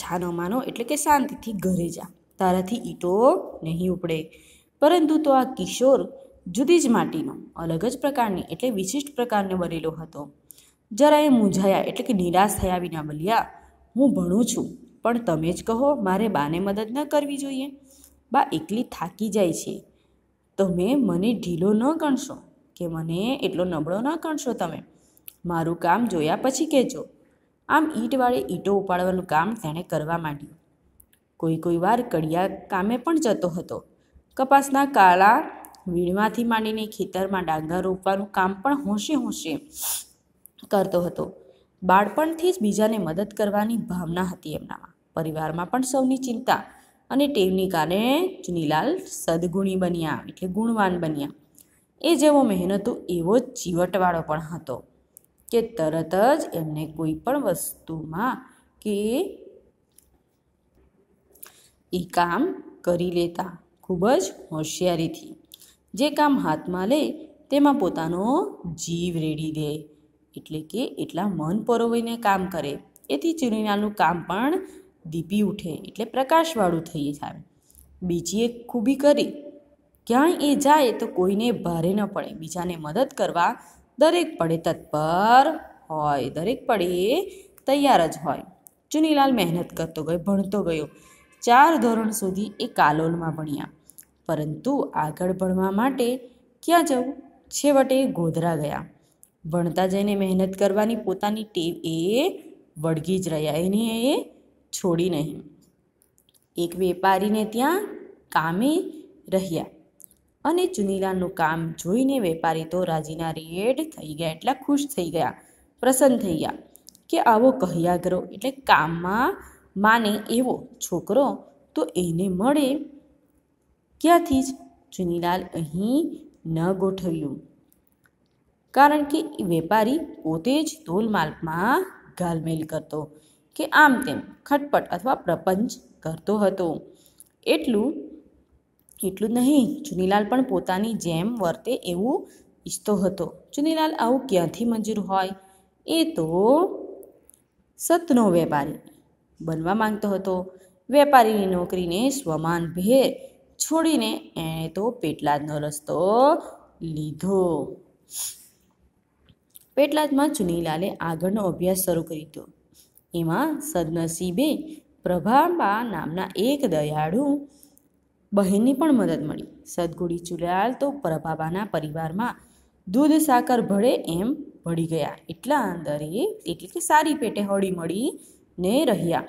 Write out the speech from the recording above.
છાનો માનો એટલે કે શાંતિથી ઘરે જા તારાથી ઈટો નહીં ઉપડે પરંતુ તો આ કિશોર જુદી જ માટીનો અલગ જ પ્રકારની એટલે વિશિષ્ટ પ્રકારનો બનેલો હતો જરા એ મૂંઝાયા એટલે કે નિરાશ થયા વિના બોલ્યા હું ભણું છું પણ તમે જ કહો મારે બાને મદદ ન કરવી જોઈએ બા એકલી થાકી જાય છે તમે મને ઢીલો ન ગણશો કે મને એટલો નબળો ન ગણશો તમે મારું કામ જોયા પછી કહેજો આમ ઈંટવાળે ઈંટો ઉપાડવાનું કામ તેણે કરવા માંડ્યું કોઈ કોઈ વાર કડિયા કામે પણ જતો હતો કપાસના કાળા વીણમાંથી માંડીને ખેતરમાં ડાંગર રોપવાનું કામ પણ હોંશે હોંશે કરતો હતો બાળપણથી જ બીજાને મદદ કરવાની ભાવના હતી એમનામાં પરિવારમાં પણ સૌની ચિંતા અને ટેવની કારણે ચુનીલાલ સદગુણી બન્યા એટલે ગુણવાન બન્યા એ જેવો મહેનતો એવો જ ચીવટવાળો પણ હતો કે તરત જ એમને કોઈ પણ વસ્તુમાં કે એ કામ કરી લેતા ખૂબ જ હોશિયારીથી જે કામ હાથમાં લે તેમાં પોતાનો જીવ રેડી દે એટલે કે એટલા મન પરોવીને કામ કરે એથી ચીણીનાનું કામ પણ દીપી ઉઠે એટલે પ્રકાશવાળું થઈ જાય બીજી એક ખૂબી કરી ક્યાંય એ જાય તો કોઈને ભારે ન પડે બીજાને મદદ કરવા દરેક પડે તત્પર હોય દરેક પડે તૈયાર જ હોય ચુનીલાલ મહેનત કરતો ગયો ભણતો ગયો ચાર ધોરણ સુધી એ કાલોલમાં ભણ્યા પરંતુ આગળ ભણવા માટે ક્યાં જવું છેવટે ગોધરા ગયા ભણતા જઈને મહેનત કરવાની પોતાની ટેવ એ વળગી જ રહ્યા એને એ છોડી નહીં એક વેપારીને ત્યાં કામે રહ્યા અને ચુનીલાલનું કામ જોઈને વેપારી તો રાજીના રેડ થઈ ગયા એટલા ખુશ થઈ ગયા પ્રસન્ન થઈ ગયા કે આવો કહ્યા કરો એટલે કામમાં માને એવો છોકરો તો એને મળે ક્યાંથી જ ચુનીલાલ અહીં ન ગોઠવ્યું કારણ કે વેપારી પોતે જ તોલમાલમાં ગાલમેલ કરતો કે આમ તેમ ખટપટ અથવા પ્રપંચ કરતો હતો એટલું એટલું જ નહીં ચુનીલાલ પણ પોતાની જેમ વર્તે એવું ઈચ્છતો હતો ચુનીલાલ આવું ક્યાંથી મંજૂર હોય એ તો સતનો વેપારી બનવા માંગતો હતો વેપારીની નોકરીને સ્વમાન ભેર છોડીને એણે તો પેટલાદનો રસ્તો લીધો પેટલાદમાં ચુનીલાલે આગળનો અભ્યાસ શરૂ કરી દીધો એમાં સદનસીબે પ્રભાબા નામના એક દયાળુ બહેનની પણ મદદ મળી સદગુડી ચુલાલ તો પ્રભાબાના પરિવારમાં દૂધ સાકર ભળે એમ ભળી ગયા એટલા અંદરે એટલે કે સારી પેટે હળી મળીને રહ્યા